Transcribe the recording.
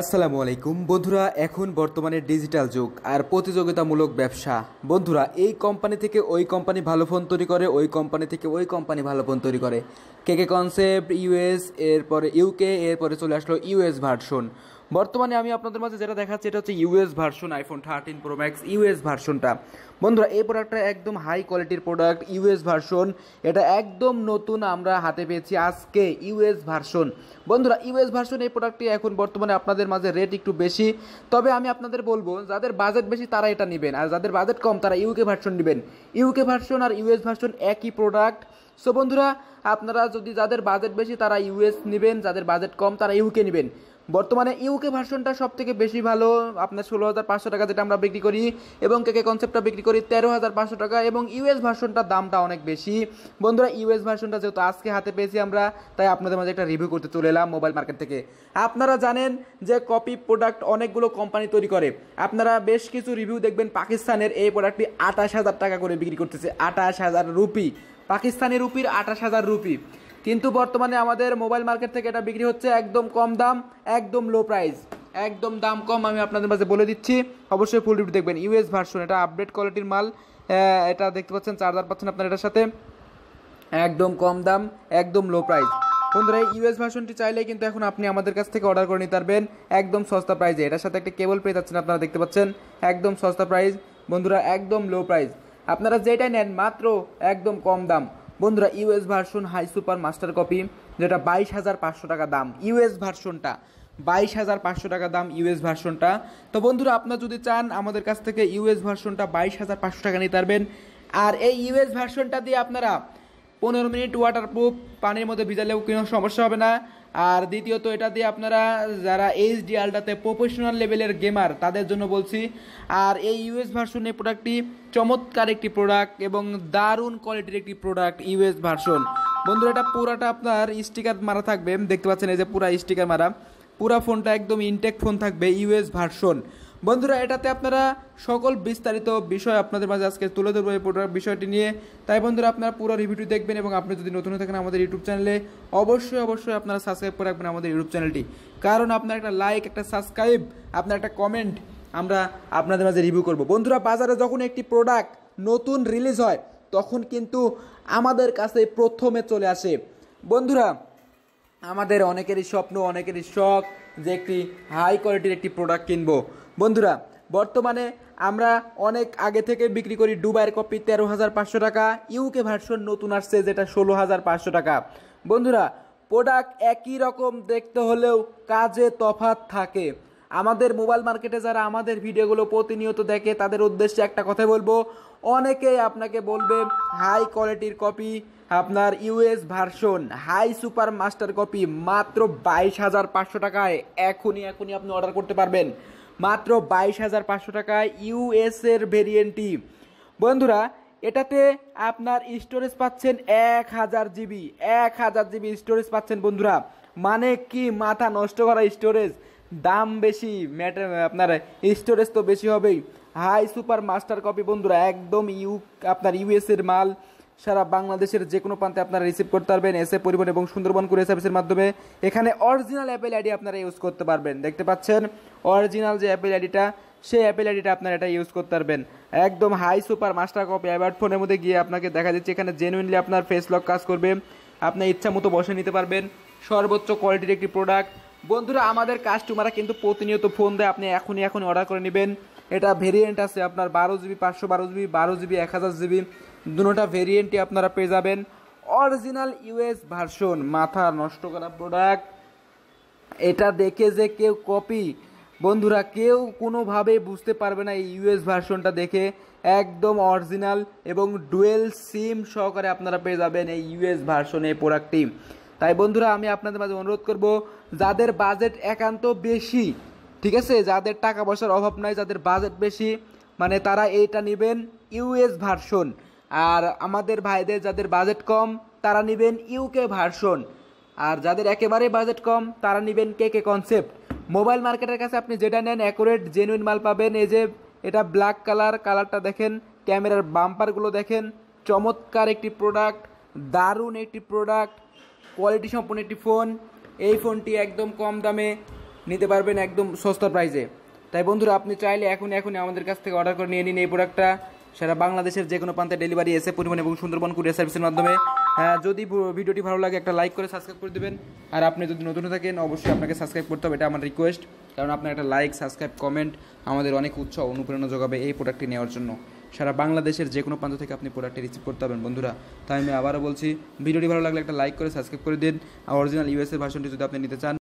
আসসালামু আলাইকুম বন্ধুরা এখন বর্তমানে ডিজিটাল যুগ আর প্রতিযোগিতামূলক ব্যবসা বন্ধুরা এই কোম্পানি থেকে ওই কোম্পানি ভালো ফোন তৈরি করে ওই কোম্পানি থেকে ওই কোম্পানি ভালো ফোন তৈরি করে কে কে কনসেপ্ট ইউএস এরপরে ইউকে এরপরে চলে আসলো ইউএস ভার্সন বর্তমানে আমি আপনাদের মাঝে যেটা দেখাচ্ছি এটা হচ্ছে US version iPhone thirteen Pro Max US ভার্সনটা বন্ধুরা এই প্রোডাক্টটা একদম হাই কোয়ালিটির প্রোডাক্ট ইউএস ভার্সন এটা একদম নতুন আমরা হাতে পেয়েছি আজকে ইউএস ভার্সন বন্ধুরা ইউএস ভার্সন এই প্রোডাক্টটি এখন বর্তমানে আপনাদের মাঝে রেট একটু বেশি তবে আমি আপনাদের বলবো যাদের বাজেট বেশি তারা এটা নেবেন আর যাদের বাজেট কম তারা ইউকে ভার্সন নেবেন ইউকে ভার্সন আর ইউএস ভার্সন একই প্রোডাক্ট সো বন্ধুরা আপনারা যদি যাদের বাজেট বেশি তারা ইউএস নেবেন যাদের বাজেট কম তারা ইউকে নেবেন বর্তমানে ইউকে ভার্সনটা সব থেকে বেশি ভালো আপনার ষোলো হাজার পাঁচশো টাকা যেটা আমরা বিক্রি করি এবং কেকে কনসেপ্টটা বিক্রি করি তেরো হাজার পাঁচশো টাকা এবং ইউএস ভার্সনটার দামটা অনেক বেশি বন্ধুরা ইউএস ভার্সনটা যেহেতু আজকে হাতে পেয়েছি আমরা তাই আপনাদের মাঝে একটা রিভিউ করতে চলে এলাম মোবাইল মার্কেট থেকে আপনারা জানেন যে কপি প্রোডাক্ট অনেকগুলো কোম্পানি তৈরি করে আপনারা বেশ কিছু রিভিউ দেখবেন পাকিস্তানের এই প্রোডাক্টটি আঠাশ হাজার টাকা করে বিক্রি করতেছে আঠাশ হাজার রুপি পাকিস্তানি রুপির আঠাশ হাজার রুপি কিন্তু বর্তমানে আমাদের মোবাইল মার্কেট থেকে এটা বিক্রি হচ্ছে একদম কম দাম একদম লো প্রাইস একদম দাম কম আমি আপনাদের মাঝে বলে দিচ্ছি অবশ্যই ফুল রিভিউ দেখবেন ইউএস ভার্সন এটা আপডেট কোয়ালিটির মাল এটা দেখতে পাচ্ছেন চার্জার পাচ্ছেন আপনার এটার সাথে একদম কম দাম একদম লো প্রাইস বন্ধুরা এই ইউএস ভার্সনটি চাইলে কিন্তু এখন আপনি আমাদের কাছ থেকে অর্ডার করে নিতে পারবেন একদম সস্তা প্রাইজে এটার সাথে একটা কেবল পেয়ে যাচ্ছেন আপনারা দেখতে পাচ্ছেন একদম সস্তা প্রাইস বন্ধুরা একদম লো প্রাইস আপনারা যেটাই নেন মাত্র একদম কম দাম বন্ধুরা US version high super master copy যেটা বাইশ হাজার পাঁচশো টাকা দাম ইউএস ভার্সনটা বাইশ হাজার পাঁচশো টাকা দাম ইউএস ভার্সনটা তো বন্ধুরা আপনারা যদি চান আমাদের কাছ থেকে ইউএস ভার্সনটা বাইশ হাজার পাঁচশো টাকা নিতে পারবেন আর এই ইউএস ভার্সনটা দিয়ে আপনারা পনেরো মিনিট ওয়াটার প্রুফ পানির মধ্যে ভিজালেও কোনো সমস্যা হবে না আর দ্বিতীয়ত এটা দিয়ে আপনারা যারা এইচডি আলটাতে প্রফেশনাল লেভেলের গেমার তাদের জন্য বলছি আর এই ইউএস ভার্সন এই প্রোডাক্টটি চমৎকার একটি প্রোডাক্ট এবং দারুণ কোয়ালিটির একটি প্রোডাক্ট ইউএস ভার্সন বন্ধুরা এটা পুরাটা আপনার স্টিকার মারা থাকবে দেখতে পাচ্ছেন এই যে পুরা স্টিকার মারা পুরা ফোনটা একদম ইনটেক ফোন থাকবে ইউএস ভার্সন বন্ধুরা এটাতে আপনারা সকল বিস্তারিত বিষয় আপনাদের মাঝে আজকে তুলে ধরবো এই বিষয়টি নিয়ে তাই বন্ধুরা আপনারা পুরো রিভিউটি দেখবেন এবং আপনি যদি নতুন থাকেন আমাদের ইউটিউব চ্যানেলে অবশ্যই অবশ্যই আপনারা সাবস্ক্রাইব করে রাখবেন আমাদের ইউটিউব চ্যানেলটি কারণ আপনার একটা লাইক একটা সাবস্ক্রাইব আপনার একটা কমেন্ট আমরা আপনাদের মাঝে রিভিউ করব বন্ধুরা বাজারে যখন একটি প্রোডাক্ট নতুন রিলিজ হয় তখন কিন্তু আমাদের কাছে প্রথমে চলে আসে বন্ধুরা আমাদের অনেকেরই স্বপ্ন অনেকেরই শখ যে একটি হাই কোয়ালিটির একটি প্রোডাক্ট কিনব বন্ধুরা বর্তমানে আমরা অনেক আগে থেকে বিক্রি করি ডুবাইয়ের কপি তেরো হাজার পাঁচশো টাকা ইউকে ভার্সন নতুন আসছে যেটা ষোলো হাজার পাঁচশো টাকা বন্ধুরা প্রোডাক্ট একই রকম দেখতে হলেও কাজে তফাত থাকে আমাদের মোবাইল মার্কেটে যারা আমাদের ভিডিওগুলো প্রতিনিয়ত দেখে তাদের উদ্দেশ্যে একটা কথা বলবো অনেকেই আপনাকে বলবে হাই কোয়ালিটির কপি আপনার US version high super master copy মাত্র বাইশ হাজার পাঁচশো টাকায় এখনই এখনই আপনি অর্ডার করতে পারবেন মাত্র বাইশ হাজার পাঁচশো টাকায় ইউএসের ভেরিয়েন্টটি বন্ধুরা এটাতে আপনার স্টোরেজ পাচ্ছেন এক হাজার জিবি এক হাজার জিবি স্টোরেজ পাচ্ছেন বন্ধুরা মানে কি মাথা নষ্ট করা স্টোরেজ দাম বেশি ম্যাট আপনার স্টোরেজ তো বেশি হবেই হাই সুপার মাস্টার কপি বন্ধুরা একদম ইউ আপনার ইউএসের মাল সারা বাংলাদেশের যে কোনো প্রান্তে আপনারা রিসিভ করতে পারবেন এসে পরিবহন এবং সুন্দরবন কুরিয়ার সার্ভিসের মাধ্যমে এখানে অরিজিনাল অ্যাপেল আইডি আপনারা ইউজ করতে পারবেন দেখতে পাচ্ছেন অরিজিনাল যে অ্যাপেল আইডিটা সেই অ্যাপেল আইডিটা আপনারা এটা ইউজ করতে পারবেন একদম হাই সুপার মাস্টার কপি অ্যাবার্ট ফোনের মধ্যে গিয়ে আপনাকে দেখা যাচ্ছে এখানে জেনুইনলি আপনার ফেস লক কাজ করবে আপনার ইচ্ছা মতো বসে নিতে পারবেন সর্বোচ্চ কোয়ালিটির একটি প্রোডাক্ট বন্ধুরা আমাদের কাস্টমাররা কিন্তু প্রতিনিয়ত ফোন দেয় আপনি এখনই এখন অর্ডার করে নেবেন এটা ভেরিয়েন্ট আছে আপনার বারো জিবি পাঁচশো বারো জিবি বারো জিবি এক হাজার জিবি দুটা ভেরিয়েন্টই আপনারা পেয়ে যাবেন অরিজিনাল ইউএস ভার্সন মাথা নষ্ট করা প্রোডাক্ট এটা দেখে যে কেউ কপি বন্ধুরা কেউ কোনোভাবে বুঝতে পারবে না এই ইউএস ভার্সনটা দেখে একদম অরিজিনাল এবং ডুয়েল সিম সহকারে আপনারা পেয়ে যাবেন এই ইউএস ভার্সন এই প্রোডাক্টটি তাই বন্ধুরা আমি আপনাদের মাঝে অনুরোধ করব যাদের বাজেট একান্ত বেশি ঠিক আছে যাদের টাকা পয়সার অভাব নাই যাদের বাজেট বেশি মানে তারা এইটা নেবেন ইউএস ভার্সন আর আমাদের ভাইদের যাদের বাজেট কম তারা নেবেন ইউকে ভার্সন আর যাদের একেবারেই বাজেট কম তারা নেবেন কে কে কনসেপ্ট মোবাইল মার্কেটের কাছে আপনি যেটা নেন অ্যাকুরেট জেনুইন মাল পাবেন এই যে এটা ব্ল্যাক কালার কালারটা দেখেন ক্যামেরার বাম্পারগুলো দেখেন চমৎকার একটি প্রোডাক্ট দারুণ একটি প্রোডাক্ট কোয়ালিটি সম্পূর্ণ একটি ফোন এই ফোনটি একদম কম দামে নিতে পারবেন একদম সস্তা প্রাইসে তাই বন্ধুরা আপনি চাইলে এখন এখনই আমাদের কাছ থেকে অর্ডার করে নিয়ে নিন এই প্রোডাক্টটা সেটা বাংলাদেশের যে কোনো প্রান্তে ডেলিভারি এসে পরিমাণ এবং সুন্দরবন কুরিয়ার সার্ভিসের মাধ্যমে হ্যাঁ যদি ভিডিওটি ভালো লাগে একটা লাইক করে সাবস্ক্রাইব করে দেবেন আর আপনি যদি নতুন থাকেন অবশ্যই আপনাকে সাবস্ক্রাইব করতে হবে এটা আমার রিকোয়েস্ট কারণ আপনার একটা লাইক সাবস্ক্রাইব কমেন্ট আমাদের অনেক উৎসাহ অনুপ্রেরণা যোগাবে এই প্রোডাক্টটি নেওয়ার জন্য সারা বাংলাদেশের যে কোনো প্রান্ত থেকে আপনি প্রোডাক্টটি রিসিভ করতে পারবেন বন্ধুরা তাই আমি আবারও বলছি ভিডিওটি ভালো লাগলে একটা লাইক করে সাবস্ক্রাইব করে দিন আর অরিজিনাল ইউএসএ ভার্সনটি যদি আপনি নিতে চান